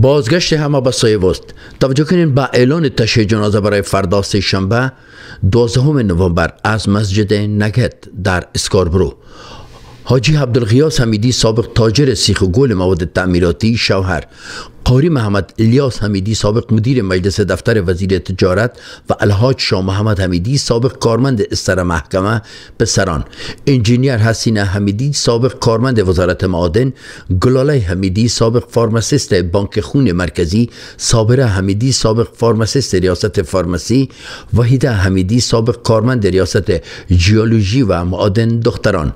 بازگشت همه به سایه وست توجه کنین به اعلان تشییع جنازه برای فردا سه شنبه 12 نوامبر از مسجد نگت در اسکاربرو حاجی عبدالغیاس حمیدی سابق تاجر سیخ و گل مواد تعمیراتی شوهر قاری محمد الیاس حمیدی سابق مدیر مجلس دفتر وزیر تجارت و الحاج شاه محمد حمیدی سابق کارمند استر محکمه پسران انجینیر حسین حمیدی سابق کارمند وزارت معادن گلاله حمیدی سابق فارماسیست بانک خون مرکزی صابره حمیدی سابق فارماسیست ریاست فارماسی وحیده حمیدی سابق کارمند ریاست جیولوژی و معادن دختران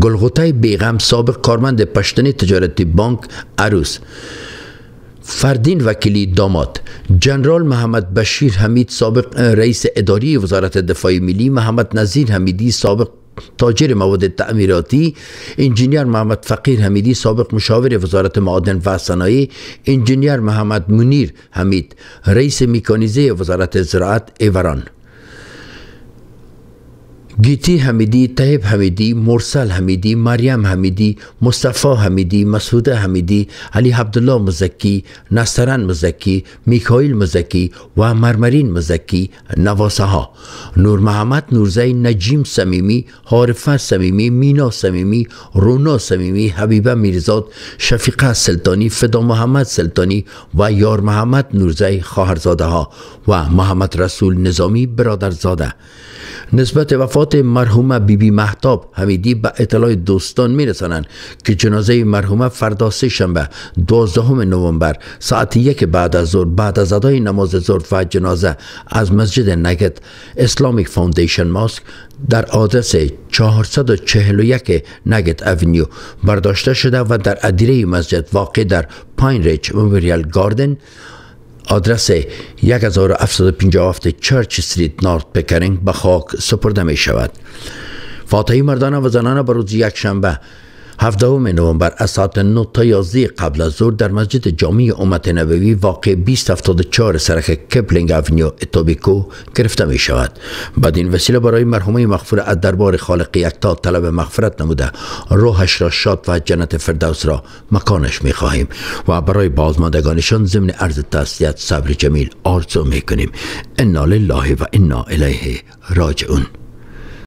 گلغوتای بیغم سابق کارمند پشتن تجارتی بانک عروس فردین وکیلی داماد جنرال محمد بشیر حمید سابق رئیس اداری وزارت دفاع ملی محمد نزیر حمیدی سابق تاجر مواد تعمیراتی انجینیر محمد فقیر حمیدی سابق مشاور وزارت معادن و صنایع انجینیر محمد منیر حمید رئیس میکانیزه وزارت زراعت ایوران گیتی حمیدی طیب حمیدی مرسل حمیدی مریم حمیدی مصطفی حمیدی مسعوده حمیدی علی عبدالله مزکی نصران مزکی میکائیل مزکی و مرمرین مزکی نواسه ها نور محمد نورزی نجیم سمیمی حارفه سمیمی مینا سمیمی رونا سمیمی حبیبه میرزاد شفیقه سلطانی فدا محمد سلطانی و یار محمد نورزی خواهرزاده ها و محمد رسول نظامی برادرزاده نسبت وفات اطلاعات مرحومه بیبی بی محتاب حمیدی به اطلاع دوستان میرسانند که جنازه مرحومه فردا سه شنبه 12 نوامبر ساعت یک بعد از ظهر بعد از ادای نماز ظهر و جنازه از مسجد نگت اسلامیک فاندیشن ماسک در آدرس 441 نگت اونیو برداشته شده و در ادیره مسجد واقع در پاین ریچ مموریال گاردن آدرس 1757 چرچ استریت نارت پکرنگ به خاک سپرده می شود فاتحی مردان و زنان بروز یک شنبه هفدهم نوامبر از ساعت نو تا قبل از ظهر در مسجد جامع امت نبوی واقع 274 سرخ کپلینگ افنیو اتوبیکو گرفته می شود بعد این وسیله برای مرحومه مغفور از دربار خالق یکتا طلب مغفرت نموده روحش را شاد و جنت فردوس را مکانش می خواهیم و برای بازماندگانشان ضمن عرض تسلیت صبر جمیل آرزو می کنیم انا لله و انا الیه راجعون